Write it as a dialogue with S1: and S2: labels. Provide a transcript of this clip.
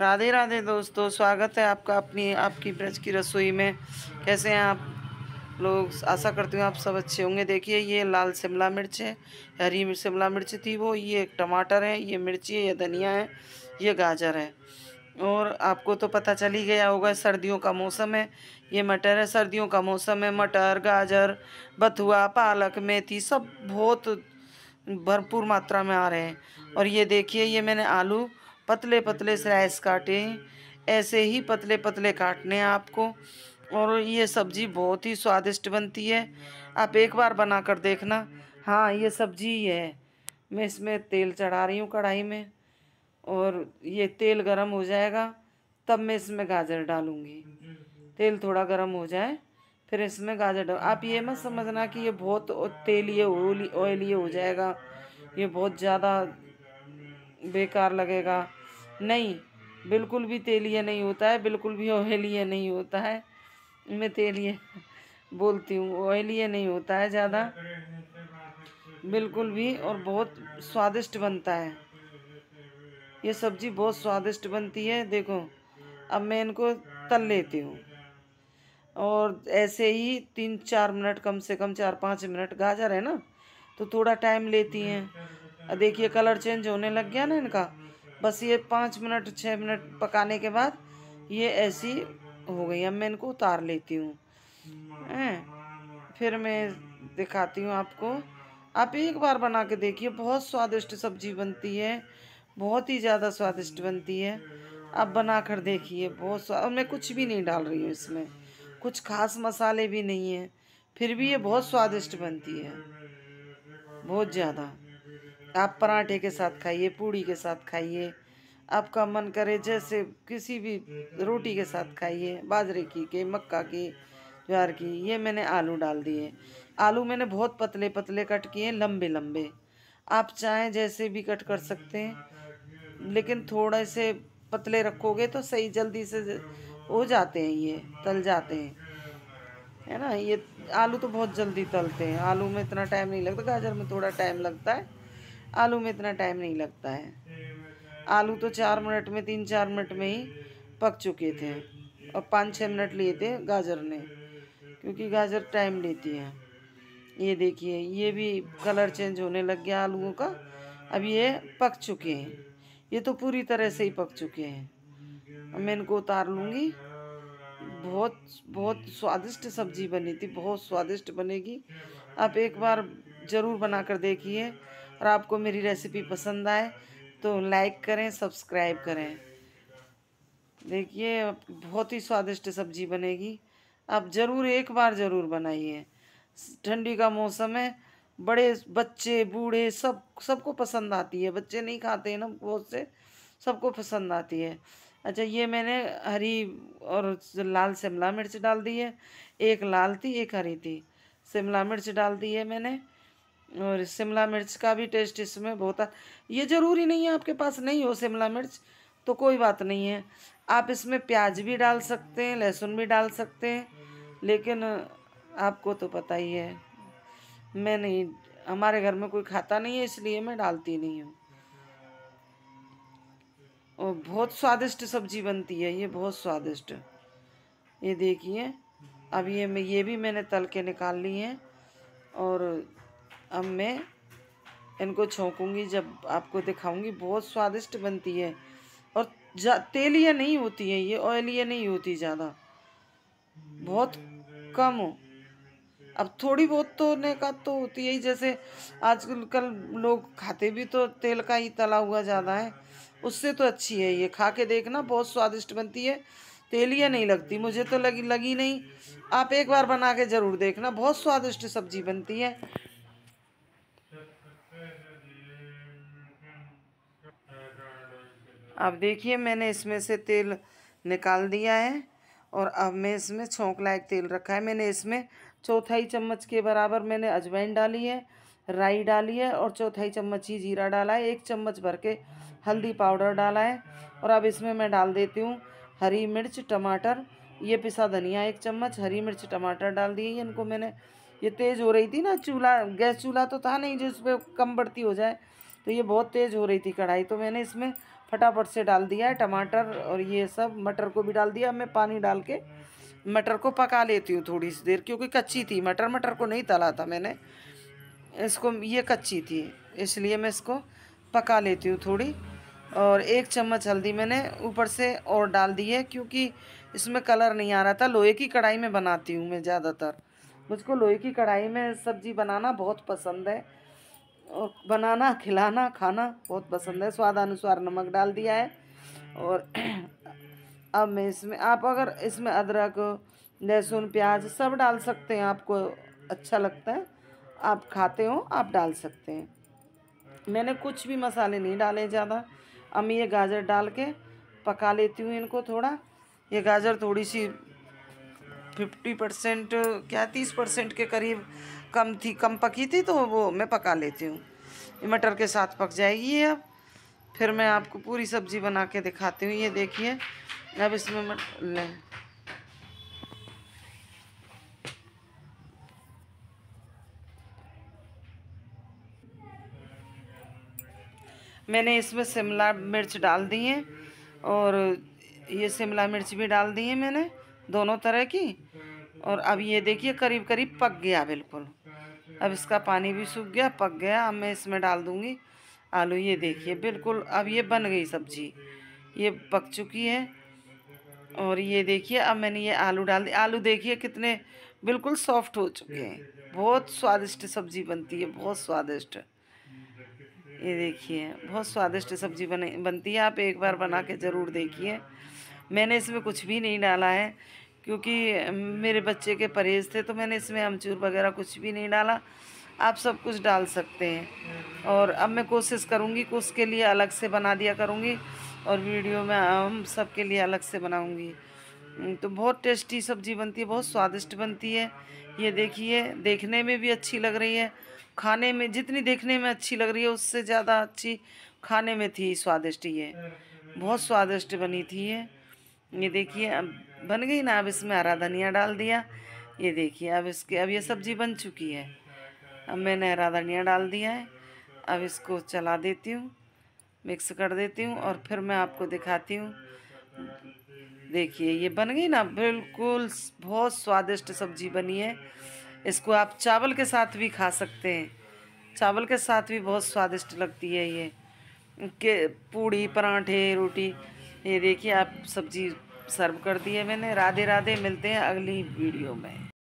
S1: राधे राधे दोस्तों स्वागत है आपका अपनी आपकी ब्रज की रसोई में कैसे हैं आप लोग आशा करती हूँ आप सब अच्छे होंगे देखिए ये लाल शिमला मिर्च है हरी शिमला मिर्च थी वो ये टमाटर है ये मिर्ची है ये धनिया है ये गाजर है और आपको तो पता चल ही गया होगा सर्दियों का मौसम है ये मटर है सर्दियों का मौसम है मटर गाजर बथुआ पालक मेथी सब बहुत भरपूर मात्रा में आ रहे हैं और ये देखिए ये मैंने आलू पतले पतले स्लाइस काटे ऐसे ही पतले पतले काटने हैं आपको और ये सब्ज़ी बहुत ही स्वादिष्ट बनती है आप एक बार बना कर देखना हाँ ये सब्ज़ी ही है मैं इसमें तेल चढ़ा रही हूँ कढ़ाई में और ये तेल गरम हो जाएगा तब मैं इसमें गाजर डालूँगी तेल थोड़ा गरम हो जाए फिर इसमें गाजर डाल आप ये मत समझना कि ये बहुत तेलिए ऑयली हो जाएगा ये बहुत ज़्यादा बेकार लगेगा नहीं बिल्कुल भी तेलिया नहीं होता है बिल्कुल भी ओहेलिया नहीं होता है मैं तेलिया बोलती हूँ ओहेलिया नहीं होता है ज़्यादा बिल्कुल भी और बहुत स्वादिष्ट बनता है ये सब्ज़ी बहुत स्वादिष्ट बनती है देखो अब मैं इनको तल लेती हूँ और ऐसे ही तीन चार मिनट कम से कम चार पाँच मिनट गाजर है ना तो थोड़ा टाइम लेती हैं देखिए कलर चेंज होने लग गया ना इनका बस ये पाँच मिनट छः मिनट पकाने के बाद ये ऐसी हो गई अब मैं इनको उतार लेती हूँ फिर मैं दिखाती हूँ आपको आप एक बार बना के देखिए बहुत स्वादिष्ट सब्जी बनती है बहुत ही ज़्यादा स्वादिष्ट बनती है आप बना कर देखिए बहुत और मैं कुछ भी नहीं डाल रही हूँ इसमें कुछ खास मसाले भी नहीं हैं फिर भी ये बहुत स्वादिष्ट बनती है बहुत ज़्यादा आप पराठे के साथ खाइए पूड़ी के साथ खाइए आपका मन करे जैसे किसी भी रोटी के साथ खाइए बाजरे की के मक्का की ज्वार की ये मैंने आलू डाल दिए आलू मैंने बहुत पतले पतले कट किए लंबे लंबे आप चाहें जैसे भी कट कर सकते हैं लेकिन थोड़े से पतले रखोगे तो सही जल्दी से हो जाते हैं ये तल जाते हैं है ना ये आलू तो बहुत जल्दी तलते हैं आलू में इतना टाइम नहीं लगता गाजर में थोड़ा टाइम लगता है आलू में इतना टाइम नहीं लगता है आलू तो चार मिनट में तीन चार मिनट में ही पक चुके थे और पाँच छः मिनट लिए थे गाजर ने क्योंकि गाजर टाइम लेती है ये देखिए ये भी कलर चेंज होने लग गया आलूओं का अब ये पक चुके हैं ये तो पूरी तरह से ही पक चुके हैं अब मैं इनको उतार लूँगी बहुत बहुत स्वादिष्ट सब्जी बनी थी बहुत स्वादिष्ट बनेगी आप एक बार ज़रूर बना कर देखिए और आपको मेरी रेसिपी पसंद आए तो लाइक करें सब्सक्राइब करें देखिए बहुत ही स्वादिष्ट सब्जी बनेगी आप ज़रूर एक बार ज़रूर बनाइए ठंडी का मौसम है बड़े बच्चे बूढ़े सब सबको पसंद आती है बच्चे नहीं खाते हैं ना बहुत से सबको पसंद आती है अच्छा ये मैंने हरी और लाल शिमला मिर्च डाल दी है एक लाल थी एक हरी थी शिमला मिर्च डाल दी है मैंने और शिमला मिर्च का भी टेस्ट इसमें बहुत आ ये ज़रूरी नहीं है आपके पास नहीं हो शिमला मिर्च तो कोई बात नहीं है आप इसमें प्याज भी डाल सकते हैं लहसुन भी डाल सकते हैं लेकिन आपको तो पता ही है मैं नहीं हमारे घर में कोई खाता नहीं है इसलिए मैं डालती नहीं हूँ और बहुत स्वादिष्ट सब्जी बनती है ये बहुत स्वादिष्ट ये देखिए अब ये मैं ये भी मैंने तल के निकाल ली है और अब मैं इनको छोंकूंगी जब आपको दिखाऊंगी बहुत स्वादिष्ट बनती है और तेलिया नहीं होती है ये ऑयलिया नहीं होती ज़्यादा बहुत कम हो अब थोड़ी बहुत तो ने का तो होती है ही जैसे आजकल कल लोग खाते भी तो तेल का ही तला हुआ ज़्यादा है उससे तो अच्छी है ये खा के देखना बहुत स्वादिष्ट बनती है तेलिया नहीं लगती मुझे तो लगी लगी नहीं आप एक बार बना के ज़रूर देखना बहुत स्वादिष्ट सब्जी बनती है अब देखिए मैंने इसमें से तेल निकाल दिया है और अब मैं इसमें छोंक लायक तेल रखा है मैंने इसमें चौथाई चम्मच के बराबर मैंने अजवाइन डाली है राई डाली है और चौथाई चम्मच ही जीरा डाला है एक चम्मच भर के हल्दी पाउडर डाला है और अब इसमें मैं डाल देती हूँ हरी मिर्च टमाटर ये पिसा धनिया एक चम्मच हरी मिर्च टमाटर डाल दिए इनको मैंने ये तेज़ हो रही थी ना चूल्हा गैस चूल्हा तो था नहीं जो उस पर कम बढ़ती हो जाए तो ये बहुत तेज़ हो रही थी कढ़ाई तो मैंने इसमें फटाफट से डाल दिया है टमाटर और ये सब मटर को भी डाल दिया मैं पानी डाल के मटर को पका लेती हूँ थोड़ी सी देर क्योंकि कच्ची थी मटर मटर को नहीं तला था मैंने इसको ये कच्ची थी इसलिए मैं इसको पका लेती हूँ थोड़ी और एक चम्मच हल्दी मैंने ऊपर से और डाल दी है क्योंकि इसमें कलर नहीं आ रहा था लोहे की कढ़ाई में बनाती हूँ मैं ज़्यादातर मुझको लोहे की कढ़ाई में सब्ज़ी बनाना बहुत पसंद है और बनाना खिलाना खाना बहुत पसंद है स्वाद अनुसार नमक डाल दिया है और अब मैं इसमें आप अगर इसमें अदरक लहसुन प्याज सब डाल सकते हैं आपको अच्छा लगता है आप खाते हो आप डाल सकते हैं मैंने कुछ भी मसाले नहीं डाले ज़्यादा अब मैं ये गाजर डाल के पका लेती हूँ इनको थोड़ा ये गाजर थोड़ी सी फिफ्टी परसेंट क्या तीस परसेंट के करीब कम थी कम पकी थी तो वो मैं पका लेती हूँ मटर के साथ पक जाएगी ये अब फिर मैं आपको पूरी सब्ज़ी बना के दिखाती हूँ ये देखिए अब इसमें मट लें मैंने इसमें शिमला मिर्च डाल दी है और ये शिमला मिर्च भी डाल दी है मैंने दोनों तरह की और अब ये देखिए करीब करीब पक गया बिल्कुल अब इसका पानी भी सूख गया पक गया अब मैं इसमें डाल दूँगी आलू ये देखिए बिल्कुल अब ये बन गई सब्जी ये पक चुकी है और ये देखिए अब मैंने ये आलू डाल दिया आलू देखिए कितने बिल्कुल सॉफ्ट हो चुके हैं बहुत स्वादिष्ट सब्जी बनती है बहुत स्वादिष्ट ये देखिए बहुत स्वादिष्ट सब्जी बने बनती है आप एक बार बना के ज़रूर देखिए मैंने इसमें कुछ भी नहीं डाला है क्योंकि मेरे बच्चे के परहेज़ थे तो मैंने इसमें अमचूर वगैरह कुछ भी नहीं डाला आप सब कुछ डाल सकते हैं और अब मैं कोशिश करूँगी कि उसके लिए अलग से बना दिया करूँगी और वीडियो में हम सब के लिए अलग से बनाऊँगी तो बहुत टेस्टी सब्ज़ी बनती है बहुत स्वादिष्ट बनती है ये देखिए देखने में भी अच्छी लग रही है खाने में जितनी देखने में अच्छी लग रही है उससे ज़्यादा अच्छी खाने में थी स्वादिष्ट ये बहुत स्वादिष्ट बनी थी ये ये देखिए अब बन गई ना अब इसमें हरा धनिया डाल दिया ये देखिए अब इसके अब ये सब्ज़ी बन चुकी है अब मैंने हरा धनिया डाल दिया है अब इसको चला देती हूँ मिक्स कर देती हूँ और फिर मैं आपको दिखाती हूँ देखिए ये बन गई ना बिल्कुल बहुत स्वादिष्ट सब्जी बनी है इसको आप चावल के साथ भी खा सकते हैं चावल के साथ भी बहुत स्वादिष्ट लगती है ये के पूड़ी पराठे रोटी ये देखिए आप सब्जी सर्व कर दिए मैंने राधे राधे मिलते हैं अगली वीडियो में